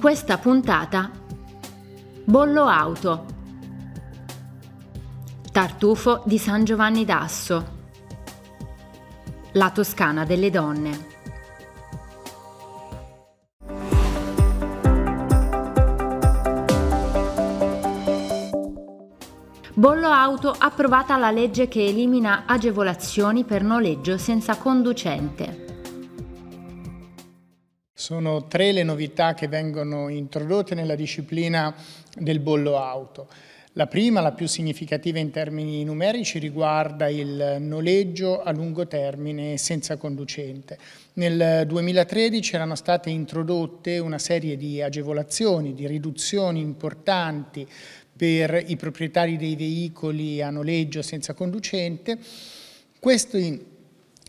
questa puntata Bollo Auto, Tartufo di San Giovanni d'Asso, La Toscana delle donne. Bollo auto approvata la legge che elimina agevolazioni per noleggio senza conducente. Sono tre le novità che vengono introdotte nella disciplina del bollo auto. La prima, la più significativa in termini numerici, riguarda il noleggio a lungo termine senza conducente. Nel 2013 erano state introdotte una serie di agevolazioni, di riduzioni importanti per i proprietari dei veicoli a noleggio senza conducente. Questo in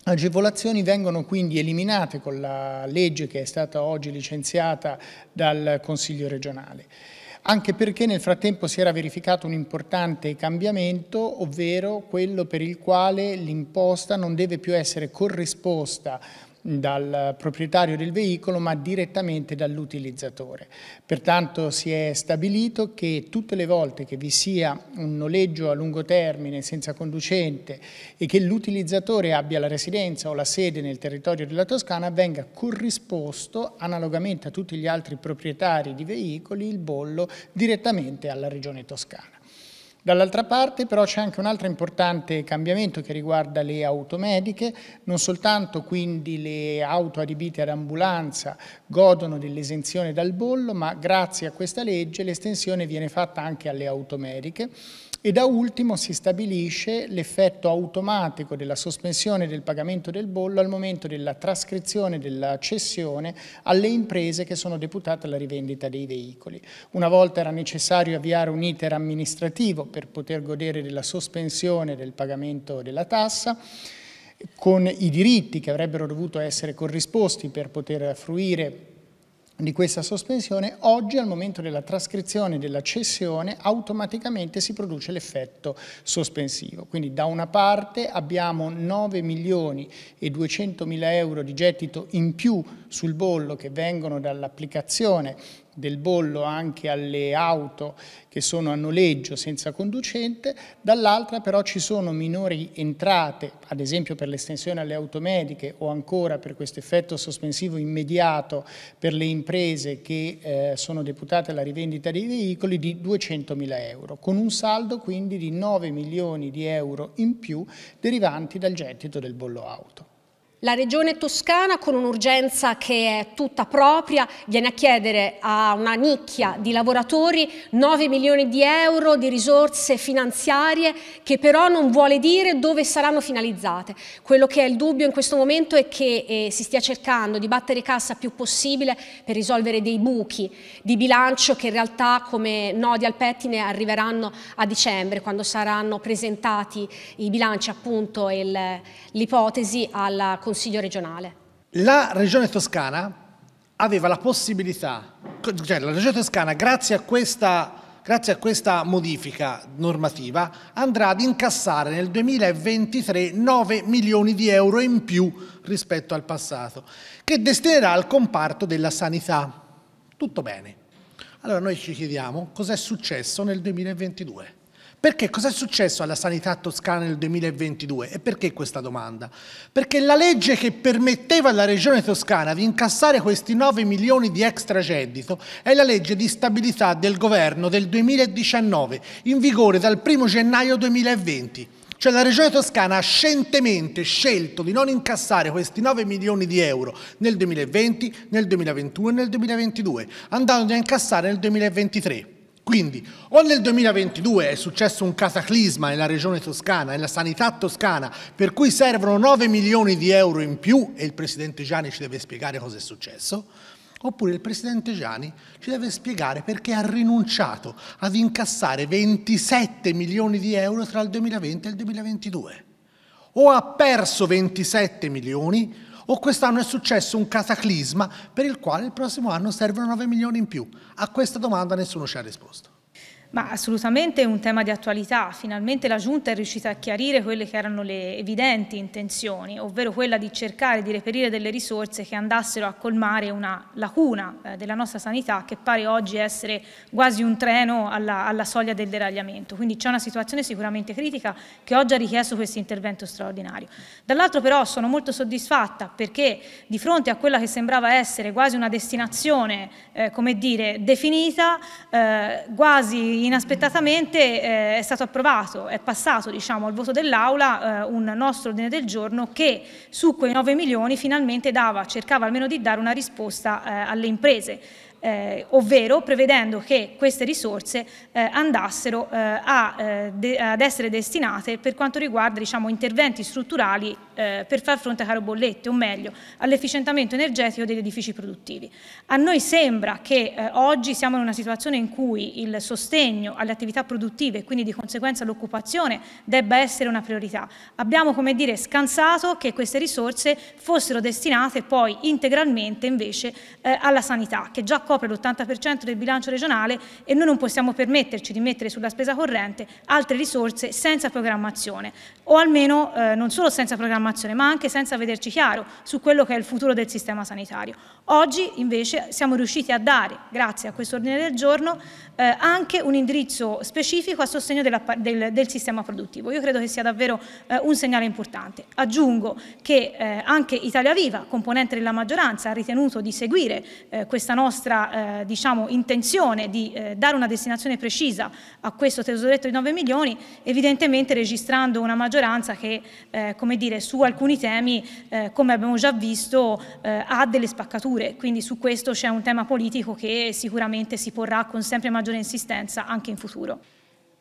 agevolazioni vengono quindi eliminate con la legge che è stata oggi licenziata dal Consiglio regionale anche perché nel frattempo si era verificato un importante cambiamento, ovvero quello per il quale l'imposta non deve più essere corrisposta dal proprietario del veicolo ma direttamente dall'utilizzatore. Pertanto si è stabilito che tutte le volte che vi sia un noleggio a lungo termine senza conducente e che l'utilizzatore abbia la residenza o la sede nel territorio della Toscana venga corrisposto analogamente a tutti gli altri proprietari di veicoli il bollo direttamente alla Regione Toscana. Dall'altra parte però c'è anche un altro importante cambiamento che riguarda le automediche, non soltanto quindi le auto adibite ad ambulanza godono dell'esenzione dal bollo, ma grazie a questa legge l'estensione viene fatta anche alle automediche e da ultimo si stabilisce l'effetto automatico della sospensione del pagamento del bollo al momento della trascrizione della cessione alle imprese che sono deputate alla rivendita dei veicoli. Una volta era necessario avviare un iter amministrativo per poter godere della sospensione del pagamento della tassa, con i diritti che avrebbero dovuto essere corrisposti per poter fruire di questa sospensione, oggi al momento della trascrizione e della cessione automaticamente si produce l'effetto sospensivo. Quindi da una parte abbiamo 9 milioni e 200 mila euro di gettito in più sul bollo che vengono dall'applicazione del bollo anche alle auto che sono a noleggio senza conducente, dall'altra però ci sono minori entrate, ad esempio per l'estensione alle automediche o ancora per questo effetto sospensivo immediato per le imprese che eh, sono deputate alla rivendita dei veicoli di 200 mila euro, con un saldo quindi di 9 milioni di euro in più derivanti dal gettito del bollo auto. La regione toscana, con un'urgenza che è tutta propria, viene a chiedere a una nicchia di lavoratori 9 milioni di euro di risorse finanziarie che però non vuole dire dove saranno finalizzate. Quello che è il dubbio in questo momento è che eh, si stia cercando di battere cassa più possibile per risolvere dei buchi di bilancio che in realtà come nodi al pettine arriveranno a dicembre, quando saranno presentati i bilanci appunto e l'ipotesi alla Commissione Consiglio regionale. La Regione Toscana aveva la possibilità, cioè la Regione Toscana grazie a questa grazie a questa modifica normativa, andrà ad incassare nel 2023 9 milioni di euro in più rispetto al passato, che destinerà al comparto della sanità. Tutto bene. Allora noi ci chiediamo cos'è successo nel 2022. Perché cosa è successo alla sanità toscana nel 2022? E perché questa domanda? Perché la legge che permetteva alla regione toscana di incassare questi 9 milioni di extrageddito è la legge di stabilità del governo del 2019, in vigore dal 1 gennaio 2020. Cioè la Regione Toscana ha scientemente scelto di non incassare questi 9 milioni di euro nel 2020, nel 2021 e nel 2022, andando a incassare nel 2023. Quindi, o nel 2022 è successo un cataclisma nella regione toscana, nella sanità toscana, per cui servono 9 milioni di euro in più e il presidente Gianni ci deve spiegare cosa è successo, oppure il presidente Gianni ci deve spiegare perché ha rinunciato ad incassare 27 milioni di euro tra il 2020 e il 2022. O ha perso 27 milioni o quest'anno è successo un cataclisma per il quale il prossimo anno servono 9 milioni in più? A questa domanda nessuno ci ha risposto. Ma assolutamente è un tema di attualità. Finalmente la Giunta è riuscita a chiarire quelle che erano le evidenti intenzioni, ovvero quella di cercare di reperire delle risorse che andassero a colmare una lacuna eh, della nostra sanità che pare oggi essere quasi un treno alla, alla soglia del deragliamento. Quindi c'è una situazione sicuramente critica che oggi ha richiesto questo intervento straordinario. Dall'altro però sono molto soddisfatta perché di fronte a quella che sembrava essere quasi una destinazione, eh, come dire, definita, eh, quasi inaspettatamente eh, è stato approvato, è passato diciamo, al voto dell'Aula eh, un nostro ordine del giorno che su quei 9 milioni finalmente dava, cercava almeno di dare una risposta eh, alle imprese eh, ovvero prevedendo che queste risorse eh, andassero eh, a, eh, de, ad essere destinate per quanto riguarda diciamo, interventi strutturali eh, per far fronte a caro bollette, o meglio all'efficientamento energetico degli edifici produttivi. A noi sembra che eh, oggi siamo in una situazione in cui il sostegno alle attività produttive e quindi di conseguenza l'occupazione debba essere una priorità. Abbiamo come dire scansato che queste risorse fossero destinate poi integralmente invece alla sanità che già copre l'80% del bilancio regionale e noi non possiamo permetterci di mettere sulla spesa corrente altre risorse senza programmazione o almeno eh, non solo senza programmazione ma anche senza vederci chiaro su quello che è il futuro del sistema sanitario. Oggi invece siamo riusciti a dare, grazie a questo ordine del giorno, eh, anche un indirizzo specifico a sostegno della, del, del, sistema produttivo. Io credo che sia davvero eh, un segnale importante. Aggiungo che eh, anche Italia Viva, componente della maggioranza, ha ritenuto di seguire eh, questa nostra eh, diciamo, intenzione di eh, dare una destinazione precisa a questo tesoretto di 9 milioni, evidentemente registrando una maggioranza che eh, come dire, su alcuni temi, eh, come abbiamo già visto, eh, ha delle spaccature, quindi su questo c'è un tema politico che sicuramente si porrà con sempre maggiore insistenza anche in futuro.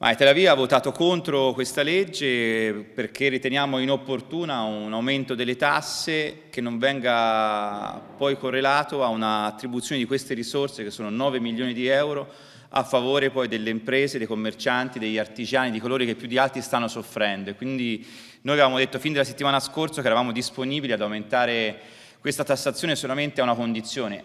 Ma Tel Aviv ha votato contro questa legge perché riteniamo inopportuna un aumento delle tasse che non venga poi correlato a un'attribuzione di queste risorse che sono 9 milioni di euro a favore poi delle imprese, dei commercianti, degli artigiani, di coloro che più di altri stanno soffrendo. E quindi noi avevamo detto fin dalla settimana scorsa che eravamo disponibili ad aumentare questa tassazione solamente a una condizione,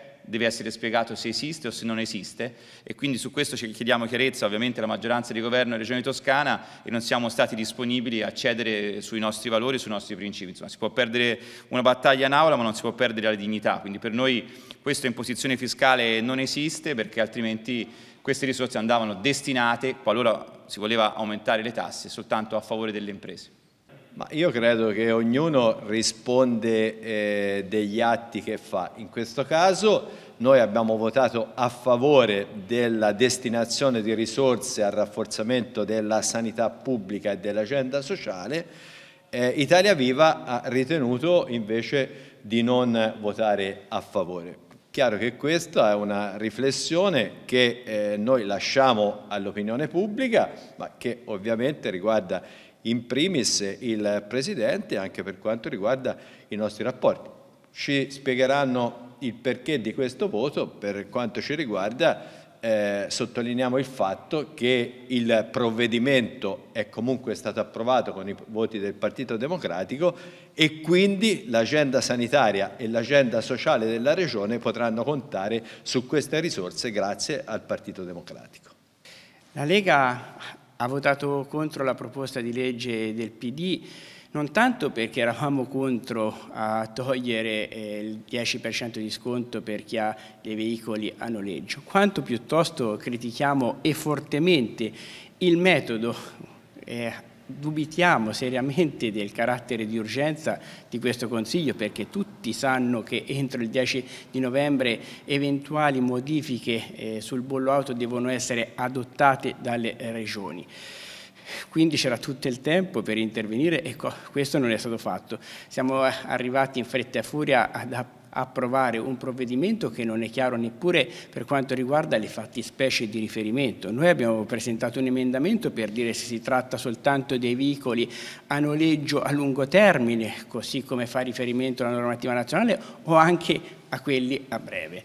deve essere spiegato se esiste o se non esiste e quindi su questo ci chiediamo chiarezza ovviamente alla maggioranza di governo e Regione Toscana e non siamo stati disponibili a cedere sui nostri valori, sui nostri principi. Insomma, si può perdere una battaglia in aula ma non si può perdere la dignità, quindi per noi questa imposizione fiscale non esiste perché altrimenti queste risorse andavano destinate, qualora si voleva aumentare le tasse, soltanto a favore delle imprese. Ma io credo che ognuno risponde eh, degli atti che fa. In questo caso noi abbiamo votato a favore della destinazione di risorse al rafforzamento della sanità pubblica e dell'agenda sociale. Eh, Italia Viva ha ritenuto invece di non votare a favore. Chiaro che questa è una riflessione che eh, noi lasciamo all'opinione pubblica, ma che ovviamente riguarda in primis il Presidente anche per quanto riguarda i nostri rapporti. Ci spiegheranno il perché di questo voto, per quanto ci riguarda eh, sottolineiamo il fatto che il provvedimento è comunque stato approvato con i voti del Partito Democratico e quindi l'agenda sanitaria e l'agenda sociale della Regione potranno contare su queste risorse grazie al Partito Democratico. La Lega ha votato contro la proposta di legge del PD non tanto perché eravamo contro a togliere eh, il 10% di sconto per chi ha dei veicoli a noleggio, quanto piuttosto critichiamo e fortemente il metodo eh, dubitiamo seriamente del carattere di urgenza di questo Consiglio perché tutti sanno che entro il 10 di novembre eventuali modifiche eh, sul bollo auto devono essere adottate dalle eh, regioni. Quindi c'era tutto il tempo per intervenire e questo non è stato fatto. Siamo eh, arrivati in fretta e furia ad approvare approvare un provvedimento che non è chiaro neppure per quanto riguarda le fattispecie di riferimento. Noi abbiamo presentato un emendamento per dire se si tratta soltanto dei veicoli a noleggio a lungo termine, così come fa riferimento alla normativa nazionale, o anche a quelli a breve.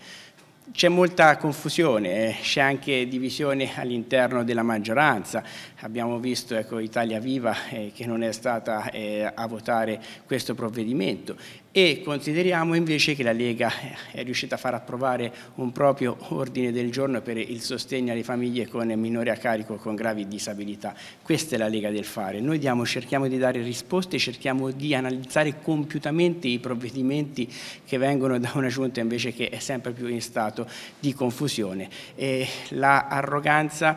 C'è molta confusione, eh, c'è anche divisione all'interno della maggioranza. Abbiamo visto ecco, Italia Viva eh, che non è stata eh, a votare questo provvedimento e consideriamo invece che la Lega eh, è riuscita a far approvare un proprio ordine del giorno per il sostegno alle famiglie con minore a carico con gravi disabilità. Questa è la Lega del fare. Noi diamo, cerchiamo di dare risposte, cerchiamo di analizzare compiutamente i provvedimenti che vengono da una giunta invece che è sempre più in stato di confusione. E la arroganza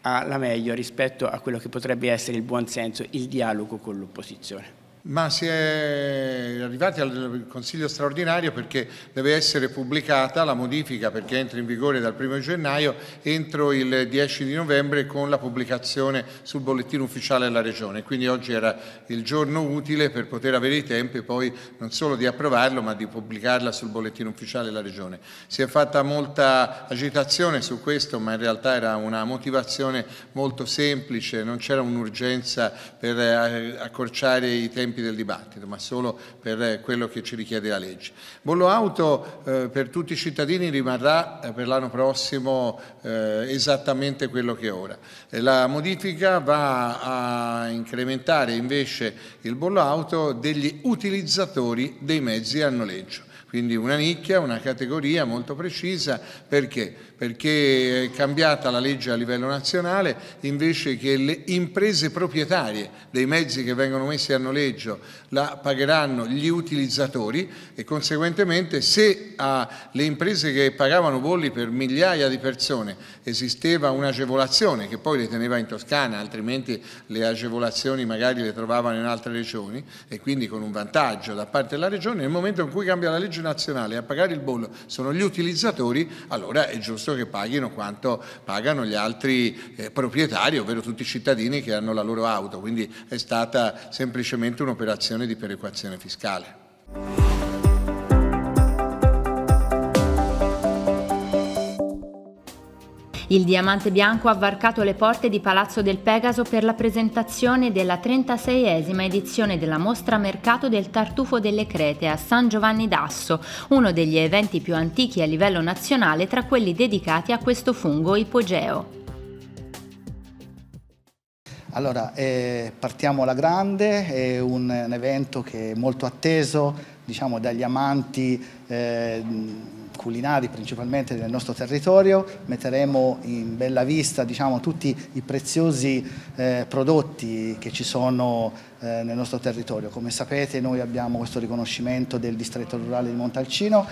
alla meglio rispetto a quello che potrebbe essere il buonsenso, il dialogo con l'opposizione ma si è arrivati al Consiglio straordinario perché deve essere pubblicata la modifica perché entra in vigore dal 1 gennaio entro il 10 di novembre con la pubblicazione sul bollettino ufficiale della Regione. Quindi oggi era il giorno utile per poter avere i tempi poi non solo di approvarlo ma di pubblicarla sul bollettino ufficiale della Regione. Si è fatta molta agitazione su questo ma in realtà era una motivazione molto semplice, non c'era un'urgenza per eh, accorciare i tempi tempi del dibattito, ma solo per eh, quello che ci richiede la legge. Bollo auto eh, per tutti i cittadini rimarrà eh, per l'anno prossimo eh, esattamente quello che è ora. Eh, la modifica va a incrementare invece il bollo auto degli utilizzatori dei mezzi a noleggio. Quindi una nicchia, una categoria molto precisa, perché? Perché è cambiata la legge a livello nazionale, invece che le imprese proprietarie dei mezzi che vengono messi a noleggio la pagheranno gli utilizzatori e conseguentemente se alle ah, imprese che pagavano bolli per migliaia di persone esisteva un'agevolazione che poi le teneva in Toscana, altrimenti le agevolazioni magari le trovavano in altre regioni e quindi con un vantaggio da parte della regione, nel momento in cui cambia la legge nazionale a pagare il bollo sono gli utilizzatori, allora è giusto che paghino quanto pagano gli altri eh, proprietari, ovvero tutti i cittadini che hanno la loro auto. Quindi è stata semplicemente un'operazione di perequazione fiscale. Il diamante bianco ha varcato le porte di Palazzo del Pegaso per la presentazione della 36esima edizione della mostra mercato del tartufo delle Crete a San Giovanni d'Asso, uno degli eventi più antichi a livello nazionale tra quelli dedicati a questo fungo ipogeo. Allora, eh, partiamo alla grande, è un, un, evento che è molto atteso diciamo, dagli amanti eh, culinari principalmente del nostro territorio, metteremo in bella vista diciamo, tutti i preziosi eh, prodotti che ci sono eh, nel nostro territorio. Come sapete noi abbiamo questo riconoscimento del distretto rurale di Montalcino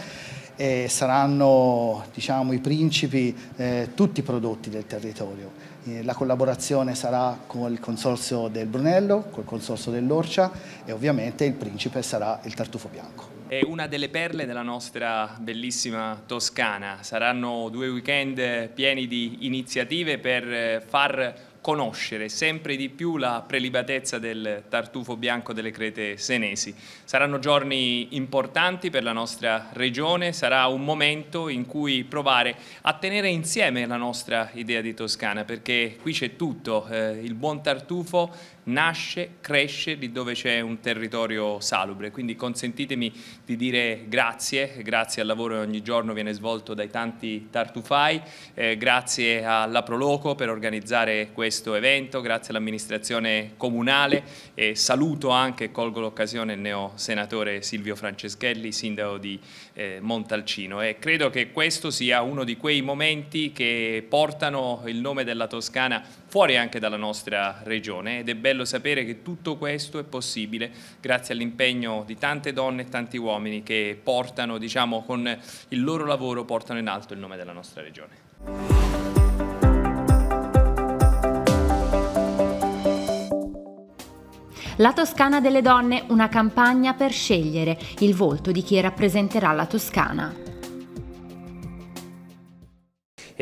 e saranno diciamo, i principi eh, tutti i prodotti del territorio. Eh, la collaborazione sarà con il consorzio del Brunello, col consorzio dell'Orcia e ovviamente il principe sarà il tartufo bianco è una delle perle della nostra bellissima Toscana. Saranno due weekend pieni di iniziative per eh, far conoscere sempre di più la prelibatezza del tartufo bianco delle crete senesi. Saranno giorni importanti per la nostra regione, sarà un momento in cui provare a tenere insieme la nostra idea di Toscana, perché qui c'è tutto, eh, il buon tartufo nasce, cresce lì dove c'è un territorio salubre, quindi consentitemi di dire grazie, grazie al lavoro che ogni giorno viene svolto dai tanti tartufai, eh, grazie alla Proloco per organizzare questo evento, grazie all'amministrazione comunale e saluto anche, colgo l'occasione, il neo senatore Silvio Franceschelli, sindaco di eh, Montalcino e credo che questo sia uno di quei momenti che portano il nome della Toscana fuori anche dalla nostra regione ed è bello bello sapere che tutto questo è possibile grazie all'impegno di tante donne e tanti uomini che portano, diciamo, con il loro lavoro portano in alto il nome della nostra regione. La Toscana delle donne, una campagna per scegliere il volto di chi rappresenterà la Toscana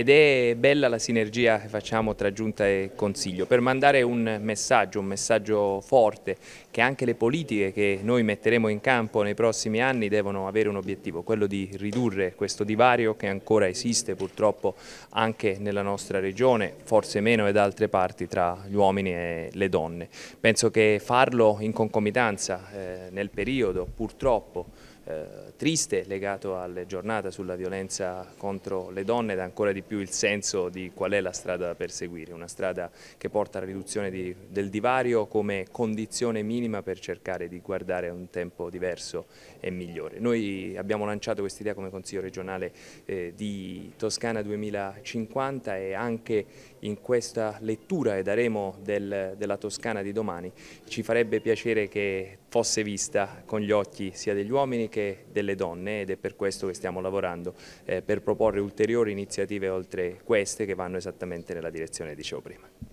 ed è bella la sinergia che facciamo tra Giunta e Consiglio per mandare un messaggio, un messaggio forte che anche le politiche che noi metteremo in campo nei prossimi anni devono avere un obiettivo, quello di ridurre questo divario che ancora esiste purtroppo anche nella nostra regione, forse meno ed altre parti tra gli uomini e le donne. Penso che farlo in concomitanza eh, nel periodo purtroppo eh, triste legato alla giornata sulla violenza contro le donne ed ancora di più il senso di qual è la strada da perseguire, una strada che porta alla riduzione di, del divario come condizione minima per cercare di guardare un tempo diverso e migliore. Noi abbiamo lanciato quest'idea come Consiglio regionale eh, di Toscana 2050 e anche in questa lettura e daremo del, della Toscana di domani, ci farebbe piacere che fosse vista con gli occhi sia degli uomini che delle donne ed è per questo che stiamo lavorando eh, per proporre ulteriori iniziative oltre queste che vanno esattamente nella direzione che dicevo prima.